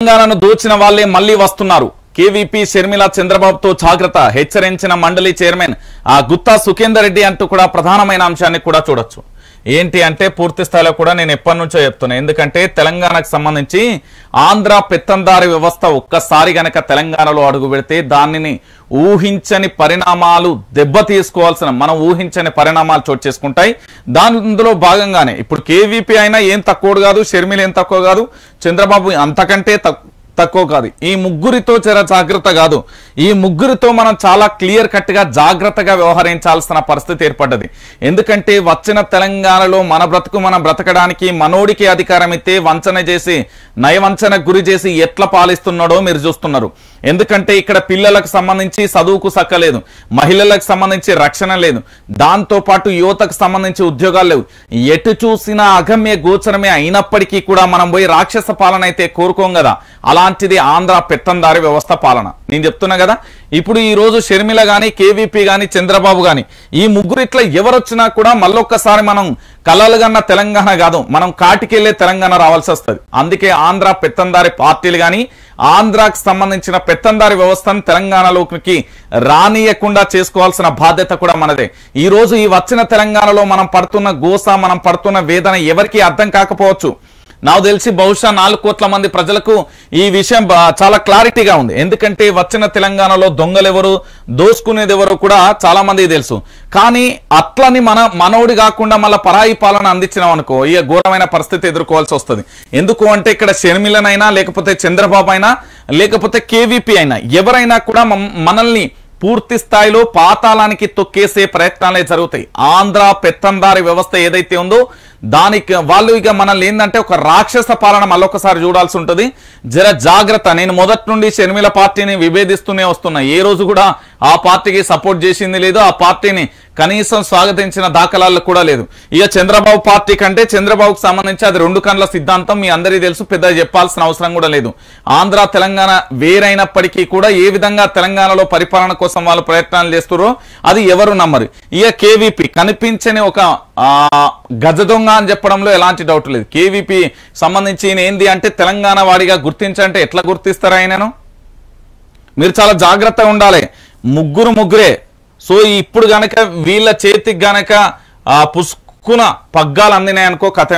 తెలంగాణను దోచిన వాళ్లే మళ్లీ వస్తున్నారు కేవీపీ షర్మిల చంద్రబాబుతో జాగ్రత్త హెచ్చరించిన మండలి చైర్మన్ ఆ గుత్తా సుఖేందర్ రెడ్డి అంటూ కూడా ప్రధానమైన అంశాన్ని కూడా చూడొచ్చు ఏంటి అంటే పూర్తి స్థాయిలో కూడా నేను ఎప్పటి నుంచో చెప్తున్నా ఎందుకంటే తెలంగాణకు సంబంధించి ఆంధ్ర పెత్తందారి వ్యవస్థ ఒక్కసారి గనక తెలంగాణలో అడుగు పెడితే దానిని ఊహించని పరిణామాలు దెబ్బ తీసుకోవాల్సిన మనం ఊహించని పరిణామాలు చోటు చేసుకుంటాయి దాని ఇందులో భాగంగానే ఇప్పుడు కేవీపీ అయినా ఏం తక్కువ కాదు షర్మిలు ఏం తక్కువ కాదు చంద్రబాబు అంతకంటే తక్కువ కాదు ఈ ముగ్గురితో చర జాగ్రత్త కాదు ఈ ముగ్గురితో మనం చాలా క్లియర్ కట్ గా జాగ్రత్తగా వ్యవహరించాల్సిన పరిస్థితి ఏర్పడ్డది ఎందుకంటే వచ్చిన తెలంగాణలో మన బ్రతుకు మనం బ్రతకడానికి మనోడికి అధికారం ఇస్తే వంచన చేసి నయవంచన గురి చేసి ఎట్లా పాలిస్తున్నాడో మీరు చూస్తున్నారు ఎందుకంటే ఇక్కడ పిల్లలకు సంబంధించి చదువుకు సక్కలేదు మహిళలకు సంబంధించి రక్షణ లేదు దాంతో పాటు యువతకు సంబంధించి ఉద్యోగాలు లేవు ఎటు చూసినా అగమ్య గోచరమే అయినప్పటికీ కూడా మనం పోయి రాక్షస పాలన అయితే కోరుకోం కదా అలా అలాంటిది ఆంధ్ర పెత్తందారి వ్యవస్థ పాలన నేను చెప్తున్నా కదా ఇప్పుడు ఈ రోజు షర్మిల గాని కేవీపీ గాని చంద్రబాబు గాని ఈ ముగ్గురు ఇట్లా ఎవరొచ్చినా కూడా మళ్ళొక్కసారి మనం కలలుగన్న తెలంగాణ కాదు మనం కాటికెళ్లే తెలంగాణ రావాల్సి వస్తుంది అందుకే ఆంధ్ర పెత్తందారి పార్టీలు గాని ఆంధ్రాకు సంబంధించిన పెత్తందారి వ్యవస్థను తెలంగాణలోకి రానియకుండా చేసుకోవాల్సిన బాధ్యత కూడా మనదే ఈ రోజు ఈ వచ్చిన తెలంగాణలో మనం పడుతున్న గోస మనం పడుతున్న వేదన ఎవరికీ అర్థం కాకపోవచ్చు నాకు తెలిసి బహుశా నాలుగు కోట్ల మంది ప్రజలకు ఈ విషయం చాలా క్లారిటీగా ఉంది ఎందుకంటే వచ్చిన తెలంగాణలో దొంగలు ఎవరు దోసుకునేది ఎవరు కూడా చాలా మంది తెలుసు కానీ అట్లని మన మనవుడి కాకుండా మళ్ళీ పరాయి పాలన అందించినాం అనుకో ఇక ఘోరమైన పరిస్థితి ఎదుర్కోవాల్సి వస్తుంది ఎందుకు అంటే ఇక్కడ షర్మిలనైనా లేకపోతే చంద్రబాబు అయినా లేకపోతే కేవీపీ అయినా ఎవరైనా కూడా మనల్ని పూర్తి స్థాయిలో పాతాళానికి తొక్కేసే ప్రయత్నాలే జరుగుతాయి ఆంధ్ర పెత్తందారి వ్యవస్థ ఏదైతే ఉందో దానికి వాళ్ళు ఇక మనల్ని ఏంటంటే ఒక రాక్షస పాలన మళ్ళొకసారి చూడాల్సి ఉంటుంది జర జాగ్రత్త నేను మొదటి నుండి షర్మిల పార్టీని విభేదిస్తూనే వస్తున్నా ఏ రోజు కూడా ఆ పార్టీకి సపోర్ట్ చేసింది లేదు ఆ పార్టీని కనీసం స్వాగతించిన దాఖలాలు కూడా లేదు ఇక చంద్రబాబు పార్టీ కంటే చంద్రబాబుకు సంబంధించి అది రెండు కండ్ల సిద్ధాంతం మీ అందరికీ తెలుసు పెద్ద చెప్పాల్సిన అవసరం కూడా లేదు ఆంధ్ర తెలంగాణ వేరైనప్పటికీ కూడా ఏ విధంగా తెలంగాణలో పరిపాలన కోసం వాళ్ళు ప్రయత్నాలు చేస్తారో అది ఎవరు నమ్మరు ఇక కేవీపీ కనిపించని ఒక గజ దొంగ అని చెప్పడంలో ఎలాంటి డౌట్ లేదు కేవీపీ సంబంధించి ఏంది అంటే తెలంగాణ వాడిగా గుర్తించంటే ఎట్లా గుర్తిస్తారా ఆయనను మీరు చాలా జాగ్రత్తగా ఉండాలి ముగ్గురు ముగ్గురే సో ఇప్పుడు గనక వీళ్ళ చేతికి గనక పుష్కున పగ్గాలు అందినాయనుకో కథ